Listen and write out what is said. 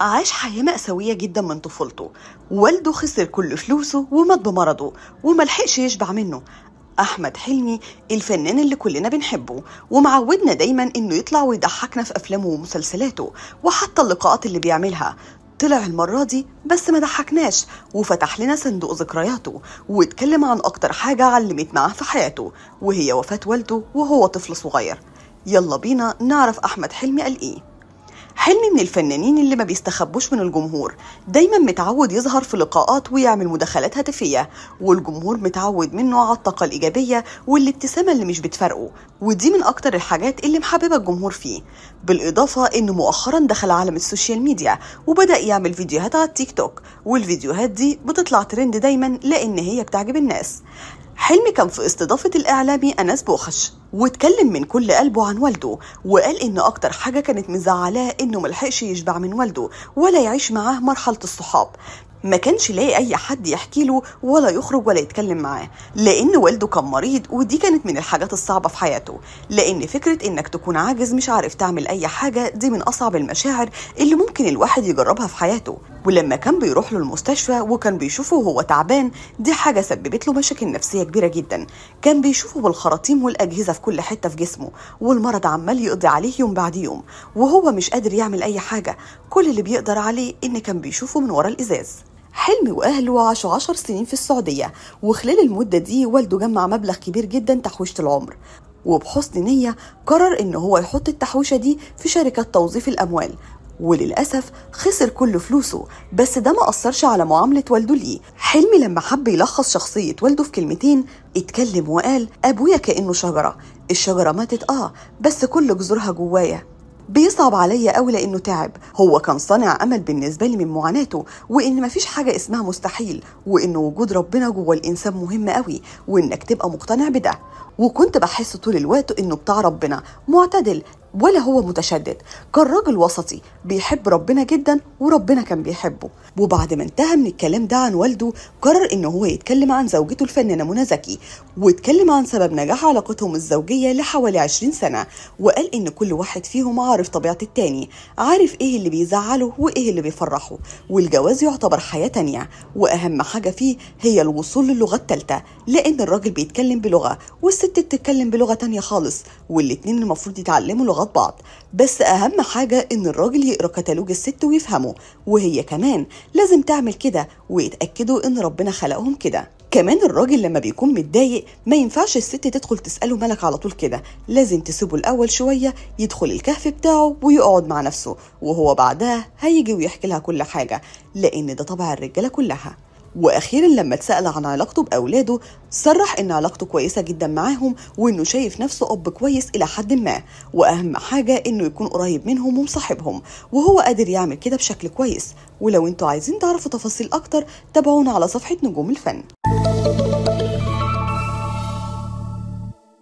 عاش حياة مأساوية جدا من طفولته والده خسر كل فلوسه ومات بمرضه وملحقش يشبع منه أحمد حلمي الفنان اللي كلنا بنحبه ومعودنا دايما إنه يطلع ويضحكنا في أفلامه ومسلسلاته وحتى اللقاءات اللي بيعملها طلع المرة دي بس ما ضحكناش وفتح لنا صندوق ذكرياته واتكلم عن أكتر حاجة علمت معاه في حياته وهي وفاة والده وهو طفل صغير يلا بينا نعرف أحمد حلمي قال إيه حلمي من الفنانين اللي ما بيستخبوش من الجمهور دايما متعود يظهر في لقاءات ويعمل مداخلات هاتفية والجمهور متعود منه على الطاقة الإيجابية والابتسامة اللي مش بتفارقه ودي من أكتر الحاجات اللي محببة الجمهور فيه بالإضافة إنه مؤخرا دخل عالم السوشيال ميديا وبدأ يعمل فيديوهات على التيك توك والفيديوهات دي بتطلع ترند دايما لأن هي بتعجب الناس حلمي كان في استضافة الإعلامي أنس بوخش واتكلم من كل قلبه عن والده وقال ان اكتر حاجه كانت مزعلاه انه ملحقش يشبع من والده ولا يعيش معاه مرحله الصحاب ما كانش يلاقي اي حد يحكي له ولا يخرج ولا يتكلم معاه لان والده كان مريض ودي كانت من الحاجات الصعبه في حياته لان فكره انك تكون عاجز مش عارف تعمل اي حاجه دي من اصعب المشاعر اللي ممكن الواحد يجربها في حياته ولما كان بيروح له المستشفى وكان بيشوفه وهو تعبان دي حاجه سببت له مشاكل نفسيه كبيره جدا كان بيشوفه بالخراطيم والاجهزه في كل حته في جسمه والمرض عمال يقضي عليه يوم بعد يوم وهو مش قادر يعمل اي حاجه كل اللي بيقدر عليه ان كان بيشوفه من ورا الازاز حلمي وأهله عاشوا عشر سنين في السعودية وخلال المدة دي والده جمع مبلغ كبير جدا تحويشة العمر وبحسن نية قرر إن هو يحط التحويشة دي في شركة توظيف الأموال وللأسف خسر كل فلوسه بس ده ما أثرش على معاملة والده ليه حلمي لما حب يلخص شخصية والده في كلمتين اتكلم وقال أبويا كأنه شجرة الشجرة ماتت آه بس كل جذورها جوايا بيصعب عليا قوي لانه تعب هو كان صانع امل بالنسبه لي من معاناته وان مفيش حاجه اسمها مستحيل وان وجود ربنا جوه الانسان مهم قوي وانك تبقى مقتنع بده وكنت بحس طول الوقت انه بتاع ربنا معتدل ولا هو متشدد كان راجل وسطي بيحب ربنا جدا وربنا كان بيحبه وبعد ما انتهى من الكلام ده عن والده قرر ان هو يتكلم عن زوجته الفنانه منى زكي واتكلم عن سبب نجاح علاقتهم الزوجيه لحوالي 20 سنه وقال ان كل واحد فيهم عارف طبيعه التاني عارف ايه اللي بيزعله وايه اللي بيفرحه والجواز يعتبر حياه تانيه واهم حاجه فيه هي الوصول للغه التالتة لان الراجل بيتكلم بلغه والست بتتكلم بلغه تانيه خالص والاتنين المفروض يتعلموا لغه مرات بعض بس أهم حاجة إن الراجل يقرأ كتالوج الست ويفهمه وهي كمان لازم تعمل كده ويتأكدوا إن ربنا خلقهم كده كمان الراجل لما بيكون متضايق ما ينفعش الست تدخل تسأله مالك على طول كده لازم تسيبه الأول شوية يدخل الكهف بتاعه ويقعد مع نفسه وهو بعدها هيجي ويحكي لها كل حاجة لأن ده طبع الرجالة كلها واخيرا لما اتسال عن علاقته باولاده صرح ان علاقته كويسه جدا معاهم وانه شايف نفسه اب كويس الى حد ما واهم حاجه انه يكون قريب منهم ومصاحبهم وهو قادر يعمل كده بشكل كويس ولو انتوا عايزين تعرفوا تفاصيل اكتر تابعونا على صفحه نجوم الفن